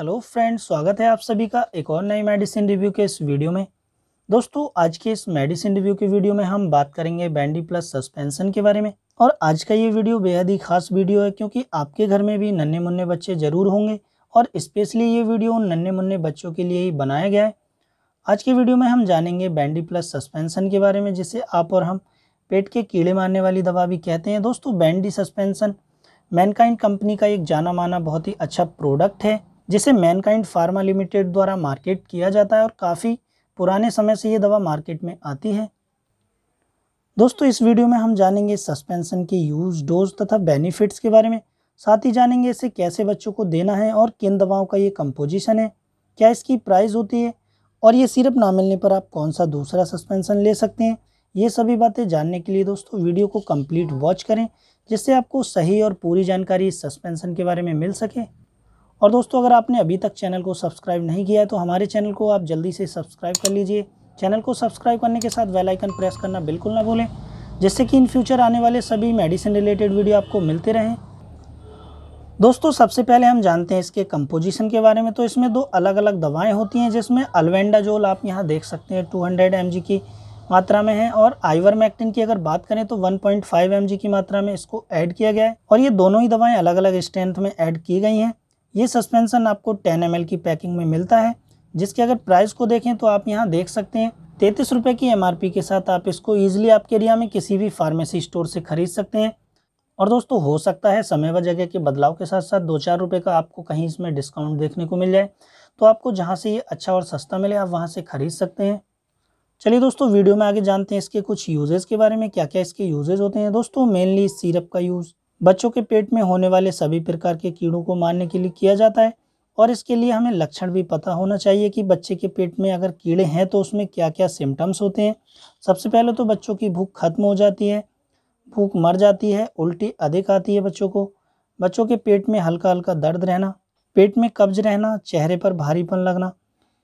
hello friends स्वागत है आप सभी का एक और नई मेडिसिन रिव्यू के इस वीडियो में दोस्तों आज के इस मेडिसिन रिव्यू के वीडियो में हम बात करेंगे बैंडी प्लस सस्पेंशन के बारे में और आज का ये वीडियो बेहद ही खास वीडियो है क्योंकि आपके घर में भी नन्हे मुन्ने बच्चे ज़रूर होंगे और स्पेशली ये वीडियो उन नन्हे मुन्ने बच्चों के लिए ही बनाया गया है आज के वीडियो में हम जानेंगे बैंडी प्लस सस्पेंशन के बारे में जिसे आप और हम पेट के कीड़े मारने वाली दवा भी कहते हैं दोस्तों बैंडी सस्पेंशन मैनकाइंड कंपनी का एक जाना माना बहुत ही अच्छा प्रोडक्ट है जिसे मैनकाइंड फार्मा लिमिटेड द्वारा मार्केट किया जाता है और काफ़ी पुराने समय से ये दवा मार्केट में आती है दोस्तों इस वीडियो में हम जानेंगे सस्पेंसन के यूज़ डोज तथा बेनिफिट्स के बारे में साथ ही जानेंगे इसे कैसे बच्चों को देना है और किन दवाओं का ये कंपोजिशन है क्या इसकी प्राइस होती है और ये सिरप ना मिलने पर आप कौन सा दूसरा सस्पेंसन ले सकते हैं ये सभी बातें जानने के लिए दोस्तों वीडियो को कंप्लीट वॉच करें जिससे आपको सही और पूरी जानकारी इस सस्पेंसन के बारे में मिल सके और दोस्तों अगर आपने अभी तक चैनल को सब्सक्राइब नहीं किया है तो हमारे चैनल को आप जल्दी से सब्सक्राइब कर लीजिए चैनल को सब्सक्राइब करने के साथ वेल आइकन प्रेस करना बिल्कुल ना भूलें जिससे कि इन फ्यूचर आने वाले सभी मेडिसिन रिलेटेड वीडियो आपको मिलते रहें दोस्तों सबसे पहले हम जानते हैं इसके कंपोजिशन के बारे में तो इसमें दो अलग अलग दवाएं होती हैं जिसमें अलवेंडाजोल आप यहाँ देख सकते हैं 200 हंड्रेड की मात्रा में है और आइवरमैक्टिन की अगर बात करें तो 1.5 पॉइंट की मात्रा में इसको ऐड किया गया है और ये दोनों ही दवाएं अलग अलग स्ट्रेंथ में ऐड की गई हैं ये सस्पेंसन आपको टेन एम की पैकिंग में मिलता है जिसके अगर प्राइस को देखें तो आप यहाँ देख सकते हैं तैंतीस रुपये की एम के साथ आप इसको ईजिली आपके एरिया में किसी भी फार्मेसी स्टोर से ख़रीद सकते हैं और दोस्तों हो सकता है समय व जगह के बदलाव के साथ साथ दो चार रुपये का आपको कहीं इसमें डिस्काउंट देखने को मिल जाए तो आपको जहाँ से ये अच्छा और सस्ता मिले आप वहाँ से ख़रीद सकते हैं चलिए दोस्तों वीडियो में आगे जानते हैं इसके कुछ यूजेज़ के बारे में क्या क्या इसके यूजेज़ होते हैं दोस्तों मेनली सिरप का यूज़ बच्चों के पेट में होने वाले सभी प्रकार के कीड़ों को मारने के लिए किया जाता है और इसके लिए हमें लक्षण भी पता होना चाहिए कि बच्चे के पेट में अगर कीड़े हैं तो उसमें क्या क्या सिम्टम्स होते हैं सबसे पहले तो बच्चों की भूख खत्म हो जाती है भूख मर जाती है उल्टी अधिक आती है बच्चों को बच्चों के पेट में हल्का हल्का दर्द रहना पेट में कब्ज रहना चेहरे पर भारीपन लगना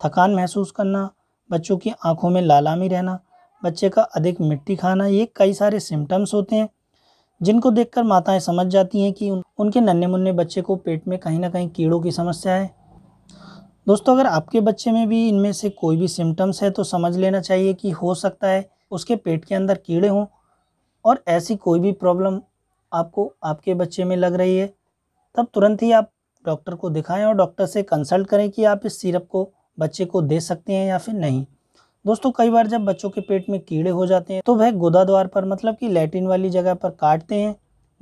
थकान महसूस करना बच्चों की आँखों में लालामी रहना बच्चे का अधिक मिट्टी खाना ये कई सारे सिम्टम्स होते हैं जिनको देखकर माताएं समझ जाती हैं कि उन, उनके नन्हे मुन्ने बच्चे को पेट में कहीं ना कहीं कीड़ों की समस्या है दोस्तों अगर आपके बच्चे में भी इनमें से कोई भी सिम्टम्स है तो समझ लेना चाहिए कि हो सकता है उसके पेट के अंदर कीड़े हों और ऐसी कोई भी प्रॉब्लम आपको आपके बच्चे में लग रही है तब तुरंत ही आप डॉक्टर को दिखाएं और डॉक्टर से कंसल्ट करें कि आप इस सिरप को बच्चे को दे सकते हैं या फिर नहीं दोस्तों कई बार जब बच्चों के पेट में कीड़े हो जाते हैं तो वह गोदा द्वार पर मतलब कि लैटिन वाली जगह पर काटते हैं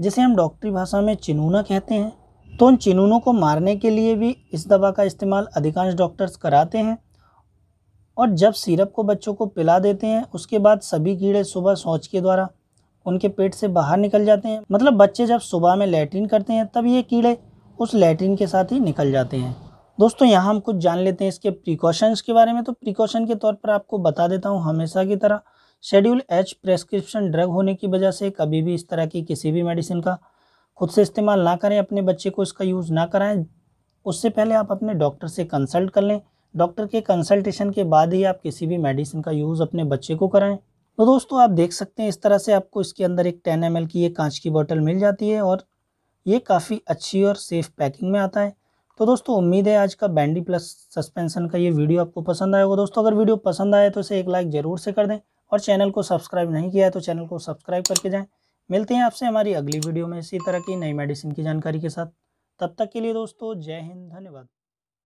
जिसे हम डॉक्टरी भाषा में चिनूना कहते हैं तो उन चिनूनों को मारने के लिए भी इस दवा का इस्तेमाल अधिकांश डॉक्टर्स कराते हैं और जब सिरप को बच्चों को पिला देते हैं उसके बाद सभी कीड़े सुबह सोच के द्वारा उनके पेट से बाहर निकल जाते हैं मतलब बच्चे जब सुबह में लेटरिन करते हैं तब ये कीड़े उस लेटरिन के साथ ही निकल जाते हैं दोस्तों यहाँ हम कुछ जान लेते हैं इसके प्रिकॉशंस के बारे में तो प्रिकॉशन के तौर पर आपको बता देता हूँ हमेशा की तरह शेड्यूल एच प्रेस्क्रिप्शन ड्रग होने की वजह से कभी भी इस तरह की किसी भी मेडिसिन का खुद से इस्तेमाल ना करें अपने बच्चे को इसका यूज़ ना कराएं उससे पहले आप अपने डॉक्टर से कंसल्ट कर लें डॉक्टर के कंसल्टेशन के बाद ही आप किसी भी मेडिसिन का यूज़ अपने बच्चे को कराएं तो दोस्तों आप देख सकते हैं इस तरह से आपको इसके अंदर एक टेन एम की एक कांच की बोतल मिल जाती है और ये काफ़ी अच्छी और सेफ पैकिंग में आता है तो दोस्तों उम्मीद है आज का बैंडी प्लस सस्पेंशन का ये वीडियो आपको पसंद आएगा दोस्तों अगर वीडियो पसंद आए तो इसे एक लाइक ज़रूर से कर दें और चैनल को सब्सक्राइब नहीं किया है तो चैनल को सब्सक्राइब करके जाएं मिलते हैं आपसे हमारी अगली वीडियो में इसी तरह की नई मेडिसिन की जानकारी के साथ तब तक के लिए दोस्तों जय हिंद धन्यवाद